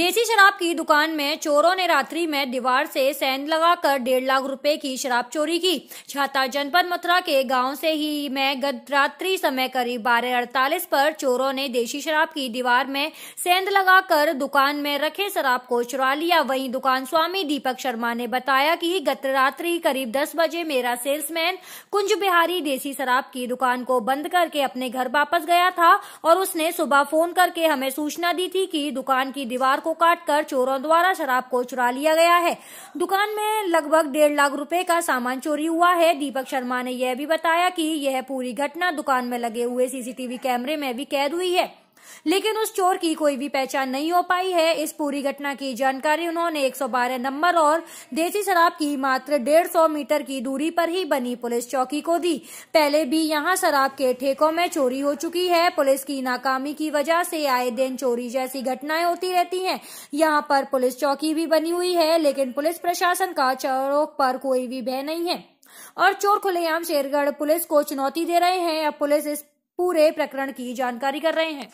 देसी शराब की दुकान में चोरों ने रात्रि में दीवार से सेंध लगाकर डेढ़ लाख रुपए की शराब चोरी की छाता जनपद मथुरा के गांव से ही में गत रात्रि समय करीब बारह अड़तालीस पर चोरों ने देसी शराब की दीवार में सेंध लगाकर दुकान में रखे शराब को चुरा लिया वहीं दुकान स्वामी दीपक शर्मा ने बताया कि गत रात्रि करीब दस बजे मेरा सेल्समैन कुंज बिहारी देसी शराब की दुकान को बंद करके अपने घर वापस गया था और उसने सुबह फोन करके हमें सूचना दी थी कि दुकान की दीवार को को काट कर चोरों द्वारा शराब को चुरा लिया गया है दुकान में लगभग डेढ़ लाख रुपए का सामान चोरी हुआ है दीपक शर्मा ने यह भी बताया कि यह पूरी घटना दुकान में लगे हुए सीसीटीवी कैमरे में भी कैद हुई है लेकिन उस चोर की कोई भी पहचान नहीं हो पाई है इस पूरी घटना की जानकारी उन्होंने 112 नंबर और देसी शराब की मात्र 150 मीटर की दूरी पर ही बनी पुलिस चौकी को दी पहले भी यहाँ शराब के ठेकों में चोरी हो चुकी है पुलिस की नाकामी की वजह से आए दिन चोरी जैसी घटनाएं होती रहती है यहाँ पर पुलिस चौकी भी बनी हुई है लेकिन पुलिस प्रशासन का चोरों पर कोई भी भय नहीं है और चोर खुलेआम शेरगढ़ पुलिस को चुनौती दे रहे हैं अब पुलिस इस पूरे प्रकरण की जानकारी कर रहे हैं